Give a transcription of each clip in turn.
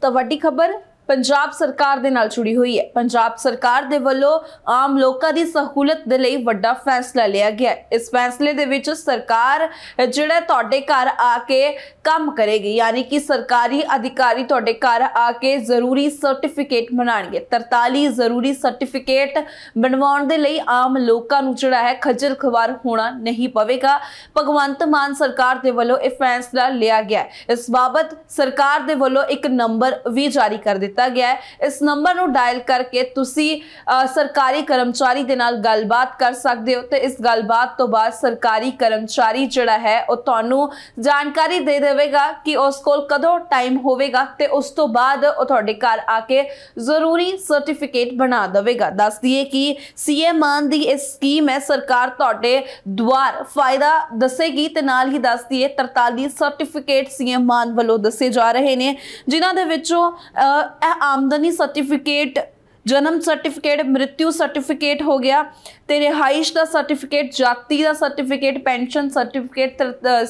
ਤਾਂ ਵੱਡੀ ਖਬਰ ਪੰਜਾਬ ਸਰਕਾਰ ਦੇ ਨਾਲ ਜੁੜੀ ਹੋਈ ਹੈ ਪੰਜਾਬ ਸਰਕਾਰ ਦੇ ਵੱਲੋਂ ਆਮ ਲੋਕਾਂ ਦੀ ਸਹੂਲਤ ਦੇ ਲਈ ਵੱਡਾ ਫੈਸਲਾ ਲਿਆ ਗਿਆ ਇਸ ਫੈਸਲੇ ਦੇ ਵਿੱਚ ਸਰਕਾਰ ਜਿਹੜਾ ਤੁਹਾਡੇ ਘਰ ਆ ਕੇ ਕੰਮ ਕਰੇਗੀ ਯਾਨੀ ਕਿ ਸਰਕਾਰੀ ਅਧਿਕਾਰੀ ਤੁਹਾਡੇ ਘਰ ਆ ਕੇ ਜ਼ਰੂਰੀ ਸਰਟੀਫਿਕੇਟ ਬਣਾਣਗੇ 43 ਜ਼ਰੂਰੀ ਸਰਟੀਫਿਕੇਟ ਬਣਵਾਉਣ ਦੇ ਲਈ ਆਮ ਲੋਕਾਂ ਨੂੰ ਜਿਹੜਾ ਹੈ ਖੱਜਲ ਖਵਾਰ ਹੋਣਾ ਨਹੀਂ ਪਵੇਗਾ ਭਗਵੰਤ ਮਾਨ ਸਰਕਾਰ ਦੇ ਵੱਲੋਂ ਇਹ ਫੈਸਲਾ ਲਿਆ ਗਿਆ ਇਸ ਬਾਬਤ ਸਰਕਾਰ ਦੇ ਵੱਲੋਂ ਇੱਕ ਨੰਬਰ ਵੀ ਜਾਰੀ ਕਰ ਦਿੱਤਾ ਦਿੱਤਾ ਗਿਆ ਹੈ ਇਸ ਨੰਬਰ ਨੂੰ ਡਾਇਲ ਕਰਕੇ ਤੁਸੀਂ ਸਰਕਾਰੀ ਕਰਮਚਾਰੀ ਦੇ ਨਾਲ ਗੱਲਬਾਤ ਕਰ ਸਕਦੇ ਹੋ ਤੇ ਇਸ ਗੱਲਬਾਤ ਤੋਂ ਬਾਅਦ ਸਰਕਾਰੀ ਕਰਮਚਾਰੀ ਜਿਹੜਾ ਹੈ ਉਹ ਤੁਹਾਨੂੰ ਜਾਣਕਾਰੀ ਦੇ ਦੇਵੇਗਾ ਕਿ ਉਸ ਕੋਲ ਕਦੋਂ ਟਾਈਮ ਹੋਵੇਗਾ ਤੇ ਉਸ ਤੋਂ ਬਾਅਦ ਉਹ ਤੁਹਾਡੇ ਘਰ ਆ ਕੇ ਜ਼ਰੂਰੀ ਸਰਟੀਫਿਕੇਟ ਬਣਾ ਦੇਵੇਗਾ ਦੱਸ ਦਈਏ ਕਿ ਸੀਐਮ ਮਾਨ ਦੀ ਇਸ ਸਕੀਮ ਹੈ ਸਰਕਾਰ ਤੁਹਾਡੇ ਦੁਆਰ ਫਾਇਦਾ ਦੱਸੇਗੀ ਤੇ ਨਾਲ ਹੀ ਦੱਸ ਦਈਏ 43 ਸਰਟੀਫਿਕੇਟ ਸੀਐਮ ਮਾਨ ਵੱਲੋਂ ਦੱਸੇ ਜਾ ਰਹੇ ਨੇ ਜਿਨ੍ਹਾਂ ਦੇ ਵਿੱਚੋਂ ਇਹ ਆਮਦਨੀ ਸਰਟੀਫਿਕੇਟ ਜਨਮ ਸਰਟੀਫਿਕੇਟ ਮ੍ਰਿਤਿੂ ਸਰਟੀਫਿਕੇਟ ਹੋ ਗਿਆ ਤੇ ਰਿਹਾਇਸ਼ ਦਾ ਸਰਟੀਫਿਕੇਟ ਜਾਤੀ ਦਾ ਸਰਟੀਫਿਕੇਟ ਪੈਨਸ਼ਨ ਸਰਟੀਫਿਕੇਟ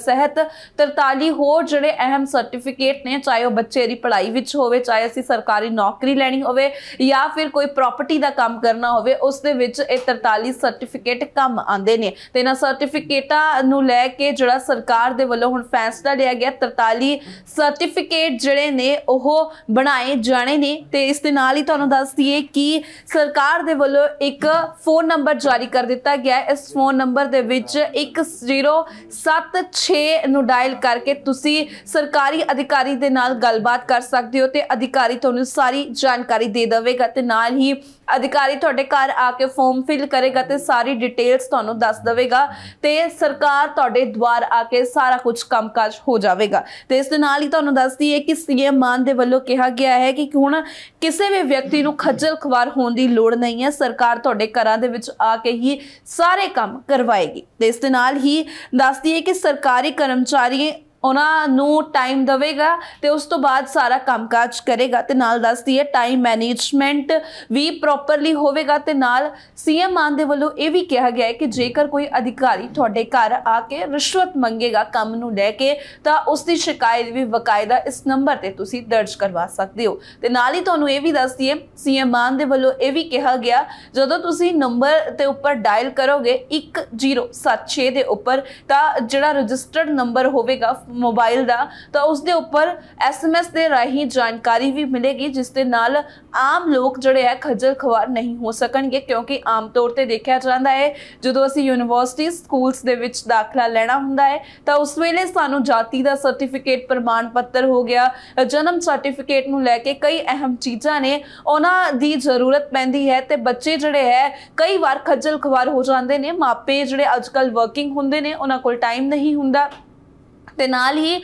ਸਿਹਤ 43 ਹੋਰ ਜਿਹੜੇ ਅਹਿਮ ਸਰਟੀਫਿਕੇਟ ਨੇ ਚਾਹੇ ਉਹ ਬੱਚੇ ਦੀ ਪੜ੍ਹਾਈ ਵਿੱਚ ਹੋਵੇ ਚਾਹੇ ਅਸੀਂ ਸਰਕਾਰੀ ਨੌਕਰੀ ਲੈਣੀ ਹੋਵੇ ਜਾਂ ਫਿਰ ਕੋਈ ਪ੍ਰਾਪਰਟੀ ਦਾ ਕੰਮ ਕਰਨਾ ਹੋਵੇ ਉਸ ਦੇ ਵਿੱਚ ਇਹ 43 ਸਰਟੀਫਿਕੇਟ ਕੰਮ ਆਉਂਦੇ ਨੇ ਤੇ ਇਹਨਾਂ ਸਰਟੀਫਿਕੇਟਾਂ ਨੂੰ ਲੈ ਕੇ ਜਿਹੜਾ ਸਰਕਾਰ ਦੇ ਵੱਲੋਂ ਹੁਣ ਫੈਸਲਾ ਲਿਆ ਗਿਆ 43 ਸਰਟੀਫਿਕੇਟ ਜਿਹੜੇ ਨੇ ਉਹ ਬਣਾਏ ਜਾਣੇ ਨੇ ਤੇ ਇਸ ਦੇ ਨਾਲ ਹੀ ਤੁਹਾਨੂੰ ਦੱਸ ਦਈਏ ਕਿ ਸਰਕਾਰ ਦੇ ਵੱਲੋਂ ਇੱਕ ਫੋਨ ਨੰਬਰ ਜਾਰੀ ਕਰ ਦਿੱਤਾ ਗਿਆ ਇਸ ਫੋਨ ਨੰਬਰ ਦੇ ਵਿੱਚ 1076 ਨੂੰ ਡਾਇਲ ਕਰਕੇ ਤੁਸੀਂ ਸਰਕਾਰੀ ਅਧਿਕਾਰੀ ਦੇ ਨਾਲ ਗੱਲਬਾਤ ਕਰ ਸਕਦੇ ਹੋ ਤੇ ਅਧਿਕਾਰੀ ਤੁਹਾਨੂੰ ਸਾਰੀ ਜਾਣਕਾਰੀ ਦੇ ਦੇਵੇਗਾ ਤੇ ਨਾਲ ਹੀ ਅਧਿਕਾਰੀ ਤੁਹਾਡੇ ਘਰ ਆ ਕੇ ਫਾਰਮ ਫਿਲ ਕਰੇਗਾ ਤੇ ਸਾਰੀ ਡਿਟੇਲਸ ਤੁਹਾਨੂੰ ਦੱਸ ਦੇਵੇਗਾ ਤੇ ਸਰਕਾਰ ਤੁਹਾਡੇ ਦਵਾਰ ਆ ਕੇ ਸਾਰਾ ਕੁਝ ਕੰਮਕਾਜ ਹੋ ਜਾਵੇਗਾ ਤੇ ਇਸ ਦੇ ਨਾਲ ਹੀ ਤੁਹਾਨੂੰ ਦੱਸਦੀ ਹੈ ਕਿ ਸੀਐਮ ਮਾਨ ਦੇ ਵੱਲੋਂ ਕਿਹਾ ਗਿਆ ਹੈ ਕਿ ਹੁਣ ਕਿਸੇ ਵੀ ਵਿਅਕਤੀ ਨੂੰ ਖੱਜਲ ਖਵਾਰ ਹੋਣ ਦੀ ਲੋੜ ਨਹੀਂ ਹੈ ਸਰਕਾਰ ਤੁਹਾਡੇ ਘਰਾਂ ਦੇ ਵਿੱਚ ਆ ਕੇ ਹੀ ਸਾਰੇ ਕੰਮ ਕਰਵਾਏਗੀ ਤੇ ਇਸ ਦੇ ਨਾਲ ਹੀ ਦੱਸਦੀ ਹੈ ਕਿ ਸਰਕਾਰੀ ਕਰਮਚਾਰੀ ਉਹਨਾਂ ਨੂੰ ਟਾਈਮ ਦੇਵੇਗਾ ਤੇ ਉਸ ਤੋਂ ਬਾਅਦ ਸਾਰਾ ਕੰਮਕਾਜ ਕਰੇਗਾ ਤੇ ਨਾਲ ਦੱਸਦੀ ਹੈ ਟਾਈਮ ਮੈਨੇਜਮੈਂਟ ਵੀ ਪ੍ਰੋਪਰਲੀ ਹੋਵੇਗਾ ਤੇ ਨਾਲ ਸੀਐਮ ਮਾਨ ਦੇ ਵੱਲੋਂ ਇਹ ਵੀ ਕਿਹਾ ਗਿਆ ਹੈ ਕਿ ਜੇਕਰ ਕੋਈ ਅਧਿਕਾਰੀ ਤੁਹਾਡੇ ਘਰ ਆ ਕੇ ਰਿਸ਼ਵਤ ਮੰਗੇਗਾ ਕੰਮ ਨੂੰ ਲੈ ਕੇ ਤਾਂ ਉਸ ਦੀ ਸ਼ਿਕਾਇਤ ਵੀ ਵਕਾਇਦਾ ਇਸ ਨੰਬਰ ਤੇ ਤੁਸੀਂ ਦਰਜ ਕਰਵਾ ਸਕਦੇ ਹੋ ਤੇ ਨਾਲ ਹੀ ਤੁਹਾਨੂੰ ਇਹ ਵੀ ਦੱਸਦੀ ਹੈ ਸੀਐਮ ਮਾਨ ਦੇ ਵੱਲੋਂ ਇਹ ਵੀ ਕਿਹਾ ਗਿਆ ਜਦੋਂ ਤੁਸੀਂ ਨੰਬਰ ਤੇ ਉੱਪਰ ਡਾਇਲ ਕਰੋਗੇ 1076 ਦੇ ਉੱਪਰ ਤਾਂ ਜਿਹੜਾ ਰਜਿਸਟਰਡ ਨੰਬਰ ਹੋਵੇਗਾ ਮੋਬਾਈਲ ਦਾ ਤਾਂ ਉਸ ਦੇ ਉੱਪਰ ਐਸਐਮਐਸ ਦੇ ਰਾਹੀਂ ਜਾਣਕਾਰੀ ਵੀ ਮਿਲੇਗੀ ਜਿਸ ਦੇ ਨਾਲ ਆਮ ਲੋਕ ਜਿਹੜੇ ਹੈ ਖੱਜਲ ਖਵਾਰ ਨਹੀਂ ਹੋ ਸਕਣਗੇ ਕਿਉਂਕਿ ਆਮ ਤੌਰ ਤੇ ਦੇਖਿਆ ਜਾਂਦਾ ਹੈ ਜਦੋਂ ਅਸੀਂ ਯੂਨੀਵਰਸਿਟੀ ਸਕੂਲਸ ਦੇ ਵਿੱਚ ਦਾਖਲਾ ਲੈਣਾ ਹੁੰਦਾ ਹੈ ਤਾਂ ਉਸ ਵੇਲੇ ਸਾਨੂੰ ਜਾਤੀ ਦਾ ਸਰਟੀਫਿਕੇਟ ਪ੍ਰਮਾਣ ਪੱਤਰ ਹੋ ਗਿਆ ਜਨਮ ਸਰਟੀਫਿਕੇਟ ਨੂੰ ਲੈ ਕੇ ਕਈ ਅਹਿਮ ਚੀਜ਼ਾਂ ਨੇ ਉਹਨਾਂ ਦੀ ਜ਼ਰੂਰਤ ਪੈਂਦੀ ਹੈ ਤੇ ਬੱਚੇ ਜਿਹੜੇ ਹੈ ਕਈ ਵਾਰ ਖੱਜਲ ਖਵਾਰ ਹੋ ਜਾਂਦੇ ਨੇ ਮਾਪੇ ਜਿਹੜੇ ਅੱਜਕੱਲ ਵਰਕਿੰਗ ਹੁੰਦੇ ਨੇ ਉਹਨਾਂ ਕੋਲ ਟਾਈਮ ਨਹੀਂ ਹੁੰਦਾ ਤੇ ਨਾਲ ਹੀ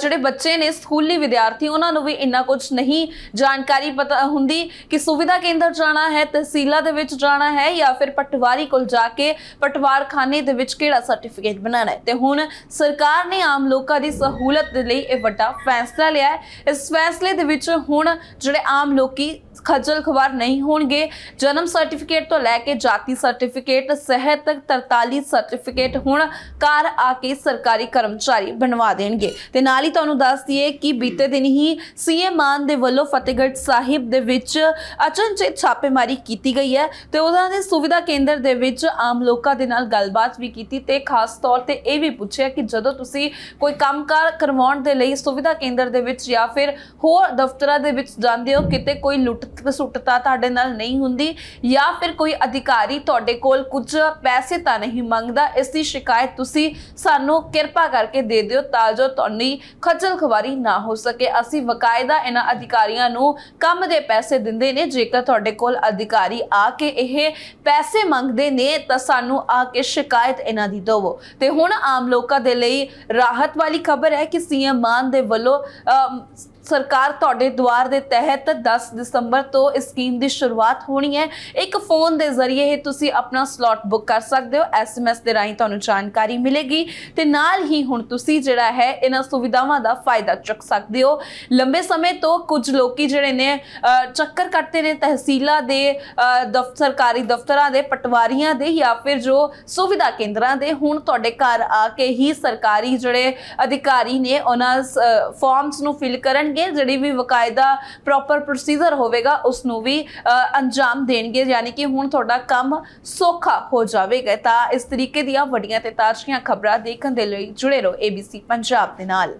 ਜਿਹੜੇ ਬੱਚੇ ਨੇ ਸਕੂਲੀ ਵਿਦਿਆਰਥੀ ਉਹਨਾਂ ਨੂੰ ਵੀ ਇੰਨਾ ਕੁਝ ਨਹੀਂ ਜਾਣਕਾਰੀ ਪਤਾ ਹੁੰਦੀ ਕਿ ਸੁਵਿਧਾ ਕੇਂਦਰ ਜਾਣਾ ਹੈ ਤਹਿਸੀਲਾਂ ਦੇ ਵਿੱਚ ਜਾਣਾ ਹੈ ਜਾਂ ਫਿਰ ਪਟਵਾਰੀ ਕੋਲ ਜਾ ਕੇ ਪਟਵਾਰਖਾਨੇ ਦੇ ਵਿੱਚ ਕਿਹੜਾ ਸਰਟੀਫਿਕੇਟ ਬਣਾਣਾ ਹੈ ਤੇ ਹੁਣ ਸਰਕਾਰ ਨੇ ਆਮ ਲੋਕਾਂ ਦੀ ਸਹੂਲਤ ਲਈ ਇਹ ਵੱਡਾ ਫੈਸਲਾ ਲਿਆ ਹੈ ਇਸ ਫੈਸਲੇ ਦੇ ਵਿੱਚ ਹੁਣ ਜਿਹੜੇ ਆਮ ਲੋਕੀ ਖੱਜਲ ਖਵਾਰ ਨਹੀਂ ਹੋਣਗੇ ਜਨਮ ਸਰਟੀਫਿਕੇਟ ਤੋਂ ਲੈ ਕੇ ਜਾਤੀ ਸਰਟੀਫਿਕੇਟ ਸਿਹਤ ਤੱਕ 43 ਸਰਟੀਫਿਕੇਟ ਹੁਣ ਘਰ ਆ ਕੇ ਸਰਕਾਰੀ ਕਰਮਚਾਰੀ ਬਣਵਾ ਦੇਣਗੇ ਤੇ ਨਾਲ ਹੀ ਤੁਹਾਨੂੰ ਦੱਸ ਦਈਏ ਕਿ ਬੀਤੇ ਦਿਨ ਹੀ ਸੀਐਮ ਮਾਨ ਦੇ ਵੱਲੋਂ ਫਤਿਹਗੜ੍ਹ ਸਾਹਿਬ ਦੇ ਵਿੱਚ ਅਚਨਚੇਤ ਛਾਪੇਮਾਰੀ ਕੀਤੀ ਗਈ ਹੈ ਤੇ ਉਹਨਾਂ ਨੇ ਸੁਵਿਧਾ ਕੇਂਦਰ ਦੇ ਵਿੱਚ ਆਮ ਲੋਕਾਂ ਦੇ ਨਾਲ ਗੱਲਬਾਤ ਵੀ ਕੀਤੀ ਤੇ ਖਾਸ ਤੌਰ ਤੇ ਇਹ ਵੀ ਪੁੱਛਿਆ ਕਿ ਜਦੋਂ ਤੁਸੀਂ ਕੋਈ ਕੰਮਕਾਰ ਕਰਵਾਉਣ ਦੇ ਲਈ ਸੁਵਿਧਾ ਕੇਂਦਰ ਦੇ ਵਿੱਚ ਜਾਂ ਫਿਰ ਹੋਰ ਦਫ਼ਤਰਾਂ ਦੇ ਵਿੱਚ ਜਾਂਦੇ ਹੋ ਕਿਤੇ ਕੋਈ ਲੁੱਟ ਸੁੱਟਤਾ ਤੁਹਾਡੇ ਨਾਲ ਨਹੀਂ ਹੁੰਦੀ ਜਾਂ ਫਿਰ ਕੋਈ ਅਧਿਕਾਰੀ ਤੁਹਾਡੇ ਕੋਲ ਕੁਝ ਪੈਸੇ ਤਾਂ ਨਹੀਂ ਮੰਗਦਾ ਇਸ ਦੀ ਸ਼ਿਕਾਇਤ ਤੁਸੀਂ ਸਾਨੂੰ ਕਿਰਪਾ ਕਰਕੇ ਦੇ ਦਿਓ ਤਾਂ ਜੋ ਤੁਹਾਨੂੰ ਖੱਜਲ ਖਵਾਰੀ ਨਾ ਹੋ ਸਕੇ ਅਸੀਂ ਵਕਾਇਦਾ ਇਹਨਾਂ ਅਧਿਕਾਰੀਆਂ ਨੂੰ ਕੰਮ ਦੇ ਪੈਸੇ ਦਿੰਦੇ ਨੇ ਜੇਕਰ ਤੁਹਾਡੇ ਕੋਲ ਅਧਿਕਾਰੀ ਆ ਕੇ ਇਹ ਪੈਸੇ ਮੰਗਦੇ ਨੇ ਤਾਂ ਸਾਨੂੰ ਆ ਕੇ ਸ਼ਿਕਾਇਤ ਇਹਨਾਂ ਦੀ ਦਿਓ ਤੇ ਹੁਣ ਆਮ ਲੋਕਾਂ ਦੇ ਲਈ ਰਾਹਤ ਵਾਲੀ ਖਬਰ ਹੈ ਕਿ ਸੀਐਮ ਮਾਨ ਦੇ ਵੱਲੋਂ ਸਰਕਾਰ ਤੁਹਾਡੇ ਦੁਆਰ ਦੇ ਤਹਿਤ 10 ਦਸੰਬਰ ਨਵੰਬਰ ਤੋਂ ਇਸ ਸਕੀਮ ਦੀ ਸ਼ੁਰੂਆਤ ਹੋਣੀ ਹੈ ਇੱਕ ਫੋਨ ਦੇ ਜ਼ਰੀਏ ਹੀ ਤੁਸੀਂ ਆਪਣਾ ਸਲੌਟ ਬੁੱਕ ਕਰ ਸਕਦੇ ਹੋ ਐਸਐਮਐਸ ਦੇ ਰਾਹੀਂ ਤੁਹਾਨੂੰ ਜਾਣਕਾਰੀ ਮਿਲੇਗੀ ਤੇ ਨਾਲ ਹੀ ਹੁਣ ਤੁਸੀਂ ਜਿਹੜਾ ਹੈ ਇਹਨਾਂ ਸੁਵਿਧਾਵਾਂ ਦਾ ਫਾਇਦਾ ਚੁੱਕ ਸਕਦੇ ਹੋ ਲੰਬੇ ਸਮੇਂ ਤੋਂ ਕੁਝ ਲੋਕੀ ਜਿਹੜੇ ਨੇ ਚੱਕਰ ਕੱਟਦੇ ਨੇ ਤਹਿਸੀਲਾਂ ਦੇ ਦਫ਼ਤਰ ਸਰਕਾਰੀ ਦਫ਼ਤਰਾਂ ਦੇ ਪਟਵਾਰੀਆਂ ਦੇ ਜਾਂ ਫਿਰ ਜੋ ਸੁਵਿਧਾ ਕੇਂਦਰਾਂ ਦੇ ਹੁਣ ਤੁਹਾਡੇ ਘਰ ਆ ਕੇ ਹੀ ਸਰਕਾਰੀ ਜਿਹੜੇ ਅਧਿਕਾਰੀ ਨੇ ਉਹਨਾਂ ਫਾਰਮਸ ਨੂੰ ਫਿਲ ਕਰਨਗੇ ਜਿਹੜੀ ਵੀ ਵਕਾਇਦਾ ਪ੍ਰੋਪਰ ਪ੍ਰੋਸੀਜਰ ਹੋਵੇ ਹੋਵੇਗਾ ਉਸ ਨੂੰ ਵੀ ਅੰਜਾਮ ਦੇਣਗੇ ਯਾਨੀ ਕਿ ਹੁਣ ਤੁਹਾਡਾ ਕੰਮ ਸੌਖਾ ਹੋ ਜਾਵੇਗਾ ਤਾਂ ਇਸ ਤਰੀਕੇ ਦੀਆਂ ਵੱਡੀਆਂ ਤੇ ਤਾਜ਼ੀਆਂ ਖਬਰਾਂ ਦੇਖਣ ਦੇ ਲਈ ਜੁੜੇ ਰਹੋ ABC ਪੰਜਾਬ ਦੇ ਨਾਲ